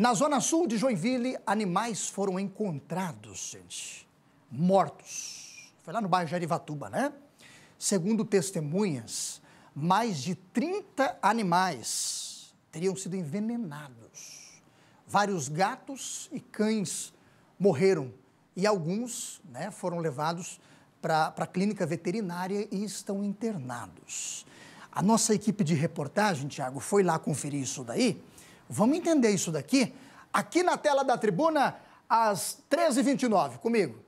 Na zona sul de Joinville, animais foram encontrados, gente, mortos. Foi lá no bairro Jarivatuba, né? Segundo testemunhas, mais de 30 animais teriam sido envenenados. Vários gatos e cães morreram e alguns né, foram levados para a clínica veterinária e estão internados. A nossa equipe de reportagem, Tiago, foi lá conferir isso daí Vamos entender isso daqui? Aqui na tela da tribuna, às 13h29. Comigo.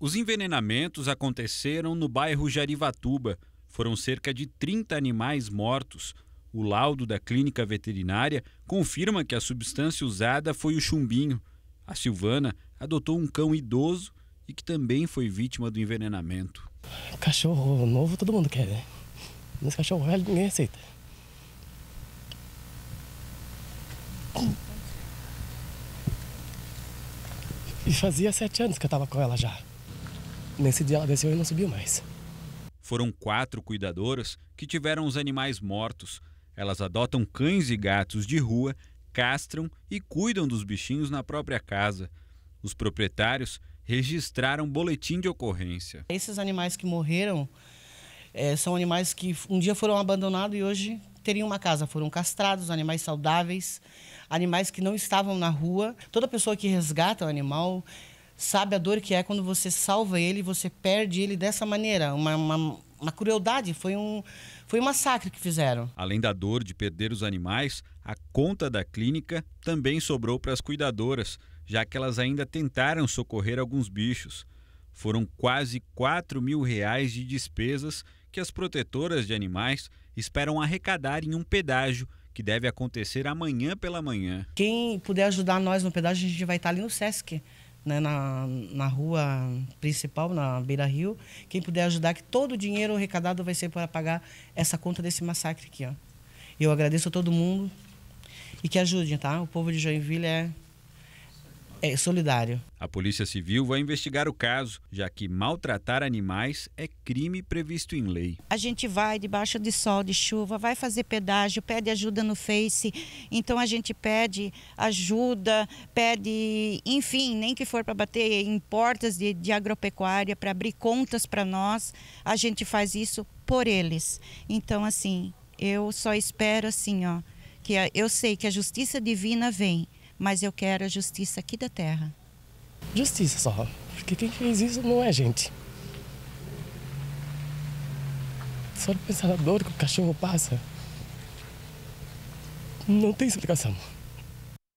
Os envenenamentos aconteceram no bairro Jarivatuba. Foram cerca de 30 animais mortos. O laudo da clínica veterinária confirma que a substância usada foi o chumbinho. A Silvana adotou um cão idoso e que também foi vítima do envenenamento. Cachorro novo todo mundo quer, né? Mas cachorro velho ninguém aceita. E fazia sete anos que eu estava com ela já. Nesse dia ela desceu e não subiu mais. Foram quatro cuidadoras que tiveram os animais mortos. Elas adotam cães e gatos de rua, castram e cuidam dos bichinhos na própria casa. Os proprietários registraram boletim de ocorrência. Esses animais que morreram é, são animais que um dia foram abandonados e hoje teriam uma casa. Foram castrados, animais saudáveis, animais que não estavam na rua. Toda pessoa que resgata o animal sabe a dor que é quando você salva ele você perde ele dessa maneira. Uma, uma, uma crueldade, foi um, foi um massacre que fizeram. Além da dor de perder os animais, a conta da clínica também sobrou para as cuidadoras, já que elas ainda tentaram socorrer alguns bichos. Foram quase 4 mil reais de despesas que as protetoras de animais esperam arrecadar em um pedágio que deve acontecer amanhã pela manhã. Quem puder ajudar nós no pedágio, a gente vai estar ali no Sesc, né, na, na rua principal, na Beira Rio. Quem puder ajudar, que todo o dinheiro arrecadado vai ser para pagar essa conta desse massacre aqui. Ó. Eu agradeço a todo mundo e que ajudem, tá? O povo de Joinville é é solidário. A Polícia Civil vai investigar o caso, já que maltratar animais é crime previsto em lei. A gente vai debaixo de sol, de chuva, vai fazer pedágio, pede ajuda no Face. Então a gente pede ajuda, pede, enfim, nem que for para bater em portas de, de agropecuária, para abrir contas para nós. A gente faz isso por eles. Então, assim, eu só espero, assim, ó, que a, eu sei que a justiça divina vem mas eu quero a justiça aqui da terra. Justiça só, porque quem fez isso não é gente. Só pensar na dor que o cachorro passa. Não tem explicação.